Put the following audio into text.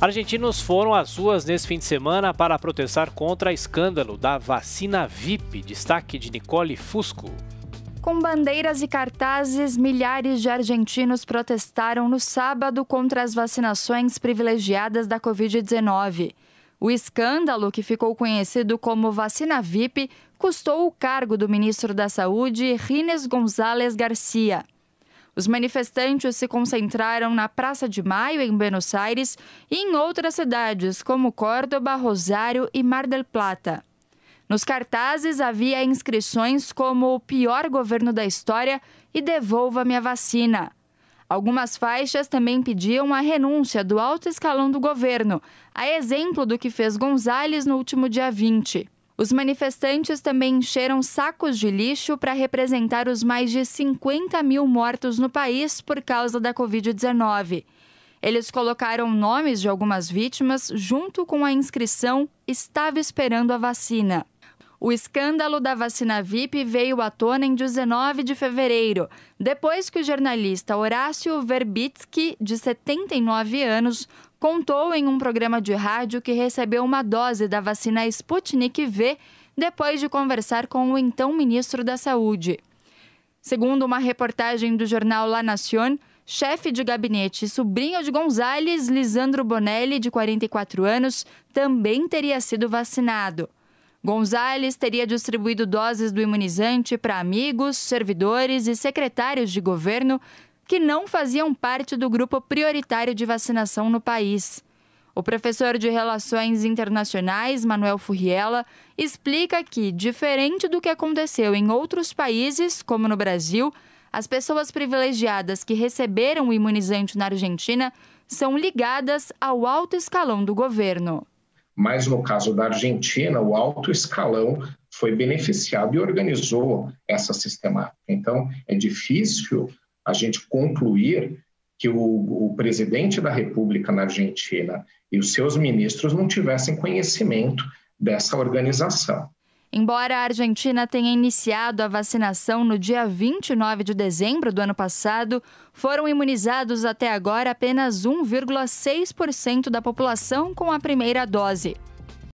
Argentinos foram às ruas nesse fim de semana para protestar contra o escândalo da vacina VIP, destaque de Nicole Fusco. Com bandeiras e cartazes, milhares de argentinos protestaram no sábado contra as vacinações privilegiadas da Covid-19. O escândalo, que ficou conhecido como vacina VIP, custou o cargo do ministro da Saúde, Rines González Garcia. Os manifestantes se concentraram na Praça de Maio, em Buenos Aires, e em outras cidades, como Córdoba, Rosário e Mar del Plata. Nos cartazes havia inscrições como o pior governo da história e devolva minha vacina. Algumas faixas também pediam a renúncia do alto escalão do governo, a exemplo do que fez Gonzalez no último dia 20. Os manifestantes também encheram sacos de lixo para representar os mais de 50 mil mortos no país por causa da Covid-19. Eles colocaram nomes de algumas vítimas junto com a inscrição Estava esperando a vacina. O escândalo da vacina VIP veio à tona em 19 de fevereiro, depois que o jornalista Horácio Verbitsky, de 79 anos, contou em um programa de rádio que recebeu uma dose da vacina Sputnik V depois de conversar com o então ministro da Saúde. Segundo uma reportagem do jornal La Nación, chefe de gabinete e sobrinho de Gonzales, Lisandro Bonelli, de 44 anos, também teria sido vacinado. Gonzales teria distribuído doses do imunizante para amigos, servidores e secretários de governo que não faziam parte do grupo prioritário de vacinação no país. O professor de Relações Internacionais, Manuel Furriela, explica que, diferente do que aconteceu em outros países, como no Brasil, as pessoas privilegiadas que receberam o imunizante na Argentina são ligadas ao alto escalão do governo. Mas no caso da Argentina, o alto escalão foi beneficiado e organizou essa sistemática. Então, é difícil a gente concluir que o, o, presidente da República na Argentina e os seus ministros não tivessem conhecimento dessa organização. Embora a Argentina tenha iniciado a vacinação no dia 29 de dezembro do ano passado, foram imunizados até agora apenas 1,6% da população com a primeira dose.